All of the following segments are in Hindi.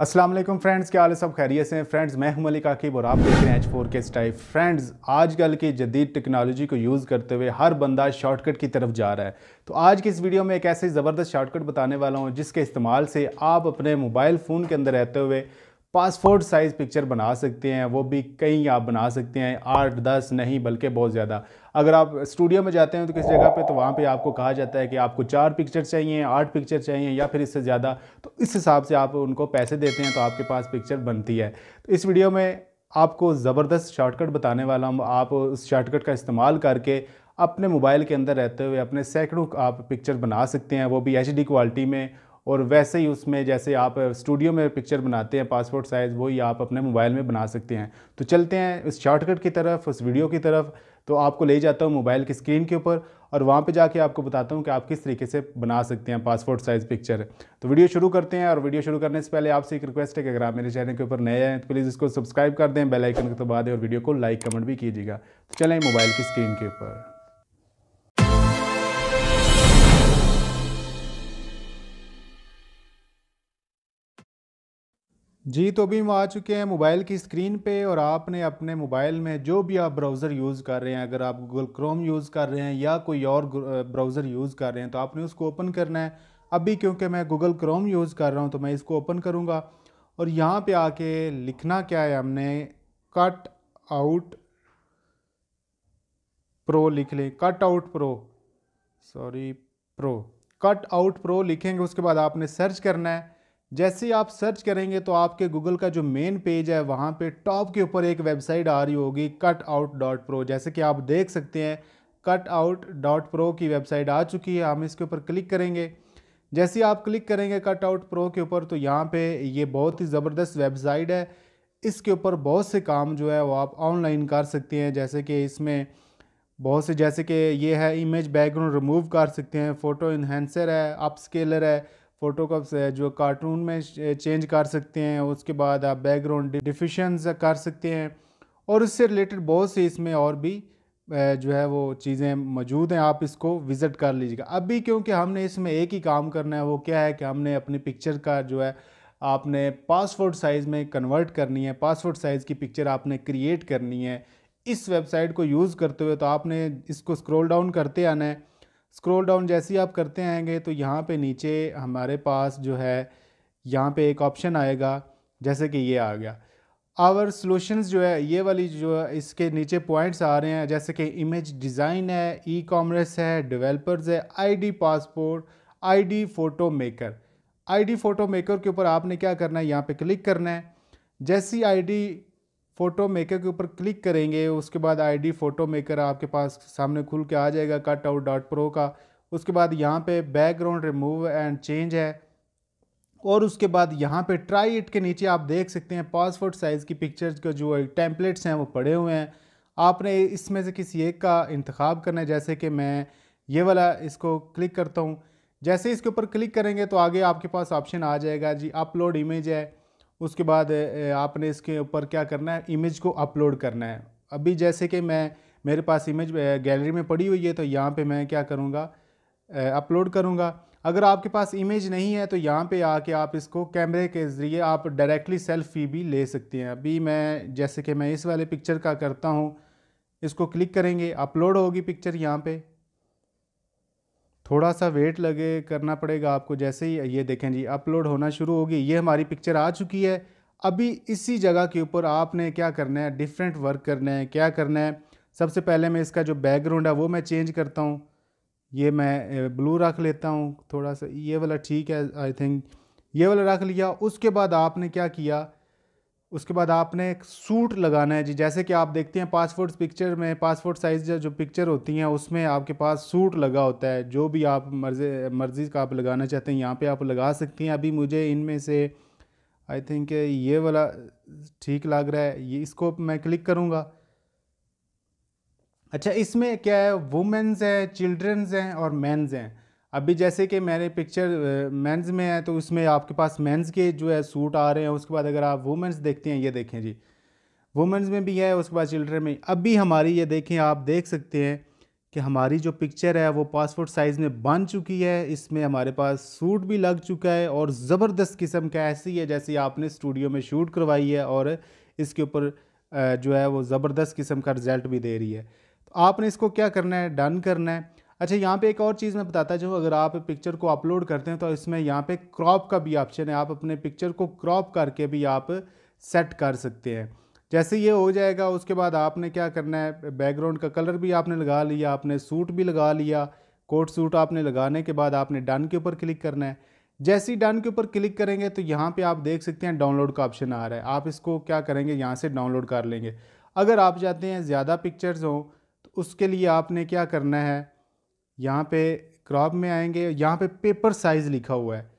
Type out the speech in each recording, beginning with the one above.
असलम फ्रेंड्स क्या हाल है सब खैरियत से फ्रेंड्स मैं हूं मलिक काकिब और आप देख रहे हैं एच फोर के स्टाइप फ्रेंड्स आजकल की जदीद टेक्नोलॉजी को यूज़ करते हुए हर बंदा शॉर्टकट की तरफ जा रहा है तो आज की इस वीडियो में एक ऐसे ज़बरदस्त शॉर्टकट बताने वाला हूं जिसके इस्तेमाल से आप अपने मोबाइल फ़ोन के अंदर रहते हुए पासपोर्ट साइज़ पिक्चर बना सकते हैं वो भी कई आप बना सकते हैं आठ दस नहीं बल्कि बहुत ज़्यादा अगर आप स्टूडियो में जाते हैं तो किसी जगह पे तो वहाँ पे आपको कहा जाता है कि आपको चार पिक्चर चाहिए आठ पिक्चर चाहिए या फिर इससे ज़्यादा तो इस हिसाब से आप उनको पैसे देते हैं तो आपके पास पिक्चर बनती है तो इस वीडियो में आपको ज़बरदस्त शॉर्टकट बताने वाला हूँ आप उस शॉर्टकट का इस्तेमाल करके अपने मोबाइल के अंदर रहते हुए अपने सैकड़ों आप पिक्चर बना सकते हैं वो भी एच क्वालिटी में और वैसे ही उसमें जैसे आप स्टूडियो में पिक्चर बनाते हैं पासपोर्ट साइज़ वही आप अपने मोबाइल में बना सकते हैं तो चलते हैं इस शॉर्टकट की तरफ उस वीडियो की तरफ तो आपको ले जाता हूँ मोबाइल की स्क्रीन के ऊपर और वहाँ पे जाके आपको बताता हूँ कि आप किस तरीके से बना सकते हैं पासपोर्ट साइज़ पिक्चर तो वीडियो शुरू करते हैं और वीडियो शुरू करने से पहले आपसे एक रिक्वेस्ट है कि अगर आप मेरे चैनल के ऊपर नए हैं तो प्लीज़ इसको सब्सक्राइब कर दें बेलाइकन को दबा दें और वीडियो को लाइक कमेंट भी कीजिएगा तो चलें मोबाइल की स्क्रीन के ऊपर जी तो अभी हम आ चुके हैं मोबाइल की स्क्रीन पे और आपने अपने मोबाइल में जो भी आप ब्राउज़र यूज़ कर रहे हैं अगर आप गूगल क्रोम यूज़ कर रहे हैं या कोई और ब्राउज़र यूज़ कर रहे हैं तो आपने उसको ओपन करना है अभी क्योंकि मैं गूगल क्रोम यूज़ कर रहा हूँ तो मैं इसको ओपन करूँगा और यहाँ पे आके लिखना क्या है हमने कट आउट प्रो लिख लें cut out pro sorry pro cut out pro लिखेंगे उसके बाद आपने सर्च करना है जैसे ही आप सर्च करेंगे तो आपके गूगल का जो मेन पेज है वहाँ पे टॉप के ऊपर एक वेबसाइट आ रही होगी कट आउट डॉट प्रो जैसे कि आप देख सकते हैं कट आउट डॉट प्रो की वेबसाइट आ चुकी है हम इसके ऊपर क्लिक करेंगे जैसे ही आप क्लिक करेंगे कट आउट प्रो के ऊपर तो यहाँ पे ये बहुत ही ज़बरदस्त वेबसाइट है इसके ऊपर बहुत से काम जो है वो आप ऑनलाइन कर सकते हैं जैसे कि इसमें बहुत से जैसे कि ये है इमेज बैकग्राउंड रिमूव कर सकते हैं फ़ोटो इन्हेंसर है अपस्केलर है फ़ोटो कप्स है जो कार्टून में चेंज कर सकते हैं उसके बाद आप बैकग्राउंड डिफिशंस कर सकते हैं और उससे रिलेटेड बहुत से इसमें और भी जो है वो चीज़ें मौजूद हैं आप इसको विज़िट कर लीजिएगा अभी क्योंकि हमने इसमें एक ही काम करना है वो क्या है कि हमने अपनी पिक्चर का जो है आपने पासपोर्ट साइज़ में कन्वर्ट करनी है पासपोर्ट साइज़ की पिक्चर आपने क्रिएट करनी है इस वेबसाइट को यूज़ करते हुए तो आपने इसको स्क्रोल डाउन करते आना है स्क्रॉल डाउन जैसे ही आप करते आएंगे तो यहाँ पे नीचे हमारे पास जो है यहाँ पे एक ऑप्शन आएगा जैसे कि ये आ गया आवर सॉल्यूशंस जो है ये वाली जो है इसके नीचे पॉइंट्स आ रहे हैं जैसे कि इमेज डिज़ाइन है ई कॉमर्स है डिवेलपर्स है ID passport ID photo maker ID photo maker के ऊपर आपने क्या करना है यहाँ पे क्लिक करना है जैसी आईडी फ़ोटो मेकर के ऊपर क्लिक करेंगे उसके बाद आईडी फ़ोटो मेकर आपके पास सामने खुल के आ जाएगा कट आउट डॉट प्रो का उसके बाद यहाँ पे बैकग्राउंड रिमूव एंड चेंज है और उसके बाद यहाँ पे ट्राई इट के नीचे आप देख सकते हैं पासपोर्ट साइज़ की पिक्चर्स का जो टेम्पलेट्स हैं वो पड़े हुए हैं आपने इसमें से किसी एक का इंतखब करना है जैसे कि मैं ये वाला इसको क्लिक करता हूँ जैसे इसके ऊपर क्लिक करेंगे तो आगे आपके पास ऑप्शन आ जाएगा जी अपलोड इमेज है उसके बाद आपने इसके ऊपर क्या करना है इमेज को अपलोड करना है अभी जैसे कि मैं मेरे पास इमेज गैलरी में पड़ी हुई है तो यहाँ पे मैं क्या करूँगा अपलोड करूँगा अगर आपके पास इमेज नहीं है तो यहाँ पे आके आप इसको कैमरे के ज़रिए आप डायरेक्टली सेल्फी भी ले सकते हैं अभी मैं जैसे कि मैं इस वाले पिक्चर का करता हूँ इसको क्लिक करेंगे अपलोड होगी पिक्चर यहाँ पर थोड़ा सा वेट लगे करना पड़ेगा आपको जैसे ही ये देखें जी अपलोड होना शुरू होगी ये हमारी पिक्चर आ चुकी है अभी इसी जगह के ऊपर आपने क्या करना है डिफरेंट वर्क करना है क्या करना है सबसे पहले मैं इसका जो बैकग्राउंड है वो मैं चेंज करता हूँ ये मैं ब्लू रख लेता हूँ थोड़ा सा ये वाला ठीक है आई थिंक ये वाला रख लिया उसके बाद आपने क्या किया उसके बाद आपने एक सूट लगाना है जी जैसे कि आप देखते हैं पासपोर्ट पिक्चर में पासपोर्ट साइज जो पिक्चर होती हैं उसमें आपके पास सूट लगा होता है जो भी आप मर्जी मर्ज़ी का आप लगाना चाहते हैं यहाँ पे आप लगा सकती हैं अभी मुझे इनमें से आई थिंक ये वाला ठीक लग रहा है ये इसको मैं क्लिक करूँगा अच्छा इसमें क्या है वुमेंस हैं चिल्ड्रेंस हैं और मैंस हैं अभी जैसे कि मैंने पिक्चर मेंस में है तो उसमें आपके पास मेंस के जो है सूट आ रहे हैं उसके बाद अगर आप वुमेंस देखते हैं ये देखें जी वुमेंस में भी है उसके बाद चिल्ड्रन में अभी हमारी ये देखें आप देख सकते हैं कि हमारी जो पिक्चर है वो पासपोर्ट साइज़ में बन चुकी है इसमें हमारे पास सूट भी लग चुका है और ज़बरदस्त किस्म का ऐसी है जैसे आपने स्टूडियो में शूट करवाई है और इसके ऊपर जो है वो ज़बरदस्त किस्म का रिज़ल्ट भी दे रही है तो आपने इसको क्या करना है डन करना है अच्छा यहाँ पे एक और चीज़ मैं बताता जो अगर आप पिक्चर को अपलोड करते हैं तो इसमें यहाँ पे क्रॉप का भी ऑप्शन है आप अपने पिक्चर को क्रॉप करके भी आप सेट कर सकते हैं जैसे ये हो जाएगा उसके बाद आपने क्या करना है बैकग्राउंड का कलर भी आपने लगा लिया आपने सूट भी लगा लिया कोट सूट आपने लगाने के बाद आपने डन के ऊपर क्लिक करना है जैसे ही डन के ऊपर क्लिक करेंगे तो यहाँ पर आप देख सकते हैं डाउनलोड का ऑप्शन आ रहा है आप इसको क्या करेंगे यहाँ से डाउनलोड कर लेंगे अगर आप जाते हैं ज़्यादा पिक्चर्स हों तो उसके लिए आपने क्या करना है यहाँ पे क्रॉप में आएंगे यहाँ पे पेपर साइज़ लिखा हुआ है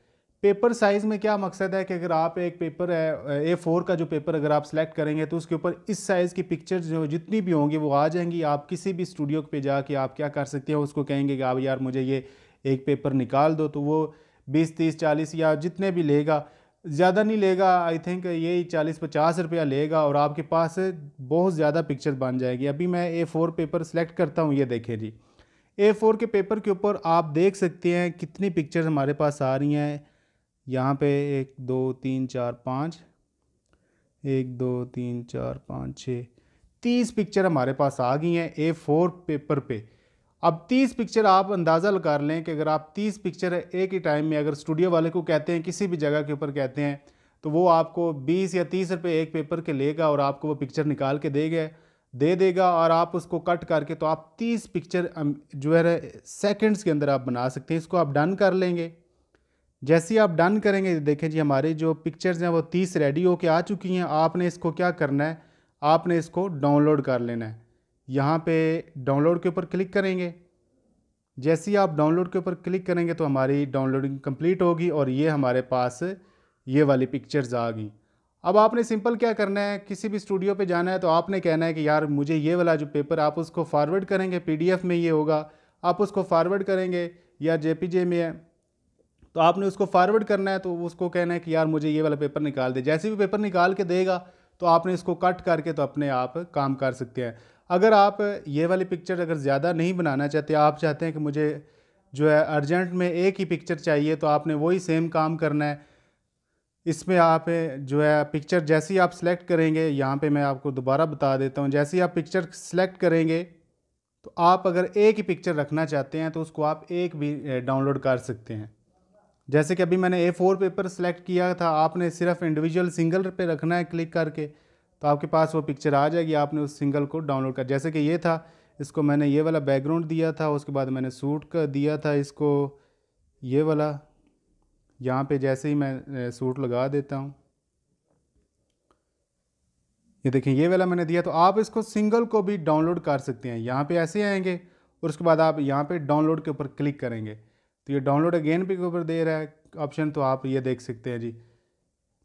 पेपर साइज़ में क्या मकसद है कि अगर आप एक पेपर है ए फोर का जो पेपर अगर आप सेलेक्ट करेंगे तो उसके ऊपर इस साइज़ की पिक्चर जो जितनी भी होंगी वो आ जाएंगी आप किसी भी स्टूडियो पे जाके आप क्या कर सकते हैं उसको कहेंगे कि आप यार मुझे ये एक पेपर निकाल दो तो वो बीस तीस चालीस या जितने भी लेगा ज़्यादा नहीं लेगा आई थिंक ये चालीस पचास रुपया लेगा और आपके पास बहुत ज़्यादा पिक्चर बन जाएगी अभी मैं ए फोर पेपर सेलेक्ट करता हूँ ये देखें जी ए फोर के पेपर के ऊपर आप देख सकते हैं कितनी पिक्चर्स हमारे पास आ रही हैं यहाँ पे एक दो तीन चार पाँच एक दो तीन चार पाँच छः तीस पिक्चर हमारे पास आ गई हैं ए फोर पेपर पे अब तीस पिक्चर आप अंदाज़ा लगा लें कि अगर आप तीस पिक्चर एक ही टाइम में अगर स्टूडियो वाले को कहते हैं किसी भी जगह के ऊपर कहते हैं तो वो आपको बीस या तीस रुपये एक पेपर के लेगा और आपको वो पिक्चर निकाल के देगा दे देगा और आप उसको कट करके तो आप 30 पिक्चर जो है सेकंड्स के अंदर आप बना सकते हैं इसको आप डन कर लेंगे जैसे ही आप डन करेंगे देखें जी हमारे जो पिक्चर्स हैं वो 30 रेडी होके आ चुकी हैं आपने इसको क्या करना है आपने इसको डाउनलोड कर लेना है यहाँ पे डाउनलोड के ऊपर क्लिक करेंगे जैसे ही आप डाउनलोड के ऊपर क्लिक करेंगे तो हमारी डाउनलोडिंग कंप्लीट होगी और ये हमारे पास ये वाली पिक्चर्स आ गई अब आपने सिंपल क्या करना है किसी भी स्टूडियो पे जाना है तो आपने कहना है कि यार मुझे ये वाला जो पेपर आप उसको फॉरवर्ड करेंगे पीडीएफ में ये होगा आप उसको फॉरवर्ड करेंगे या जेपीजे में है तो आपने उसको फॉरवर्ड करना है तो उसको कहना है कि यार मुझे ये वाला पेपर निकाल दे जैसे भी पेपर निकाल के देगा तो आपने इसको कट करके तो अपने आप काम कर सकते हैं अगर आप ये वाली पिक्चर अगर ज़्यादा नहीं बनाना चाहते आप चाहते हैं कि मुझे जो है अर्जेंट में एक ही पिक्चर चाहिए तो आपने वही सेम काम करना है इसमें आप जो है पिक्चर जैसी आप सेलेक्ट करेंगे यहाँ पे मैं आपको दोबारा बता देता हूँ जैसी आप पिक्चर सेलेक्ट करेंगे तो आप अगर एक ही पिक्चर रखना चाहते हैं तो उसको आप एक भी डाउनलोड कर सकते हैं जैसे कि अभी मैंने ए फोर पेपर सेलेक्ट किया था आपने सिर्फ इंडिविजुअल सिंगल पे रखना है क्लिक करके तो आपके पास वो पिक्चर आ जाएगी आपने उस सिंगल को डाउनलोड कर जैसे कि ये था इसको मैंने ये वाला बैकग्राउंड दिया था उसके बाद मैंने सूट का दिया था इसको ये वाला यहाँ पे जैसे ही मैं सूट लगा देता हूँ ये देखें ये वाला मैंने दिया तो आप इसको सिंगल को भी डाउनलोड कर सकते हैं यहाँ पे ऐसे आएंगे और उसके बाद आप यहाँ पे डाउनलोड के ऊपर क्लिक करेंगे तो ये डाउनलोड अगेन पे के ऊपर दे रहा है ऑप्शन तो आप ये देख सकते हैं जी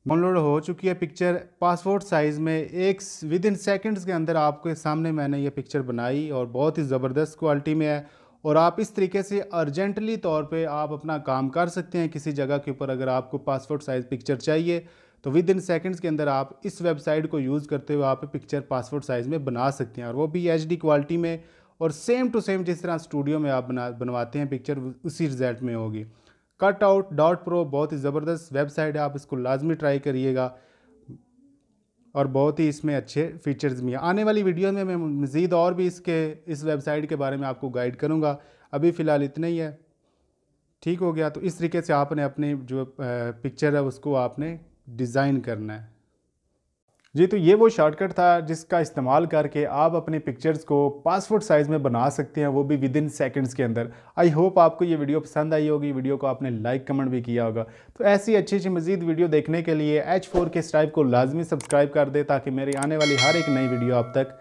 डाउनलोड हो चुकी है पिक्चर पासपोर्ट साइज़ में एक विद इन सेकेंड्स के अंदर आपके सामने मैंने ये पिक्चर बनाई और बहुत ही ज़बरदस्त क्वालिटी में है और आप इस तरीके से अर्जेंटली तौर पे आप अपना काम कर सकते हैं किसी जगह के ऊपर अगर आपको पासपोर्ट साइज़ पिक्चर चाहिए तो विद इन सेकेंड्स के अंदर आप इस वेबसाइट को यूज़ करते हुए आप पिक्चर पासपोर्ट साइज़ में बना सकते हैं और वो भी एच क्वालिटी में और सेम टू सेम जिस तरह स्टूडियो में आप बना बनवाते हैं पिक्चर उसी रिजल्ट में होगी कट आउट डॉट प्रो बहुत ही ज़बरदस्त वेबसाइट है आप इसको लाजमी ट्राई करिएगा और बहुत ही इसमें अच्छे फीचर्स भी हैं आने वाली वीडियो में मैं मज़ीद और भी इसके इस वेबसाइट के बारे में आपको गाइड करूँगा अभी फ़िलहाल इतना ही है ठीक हो गया तो इस तरीके से आपने अपनी जो पिक्चर है उसको आपने डिज़ाइन करना है जी तो ये वो शॉर्टकट था जिसका इस्तेमाल करके आप अपने पिक्चर्स को पासपोर्ट साइज़ में बना सकते हैं वो भी विद इन सेकेंड्स के अंदर आई होप आपको ये वीडियो पसंद आई होगी वीडियो को आपने लाइक कमेंट भी किया होगा तो ऐसी अच्छी अच्छी मजीद वीडियो देखने के लिए एच फोर के स्ट्राइप को लाजमी सब्सक्राइब कर दे ताकि मेरी आने वाली हर एक नई वीडियो आप तक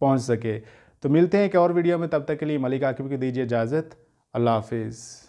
पहुँच सके तो मिलते हैं एक और वीडियो में तब तक के लिए मलिक आकिब की दीजिए इजाज़त अल्लाह हाफिज़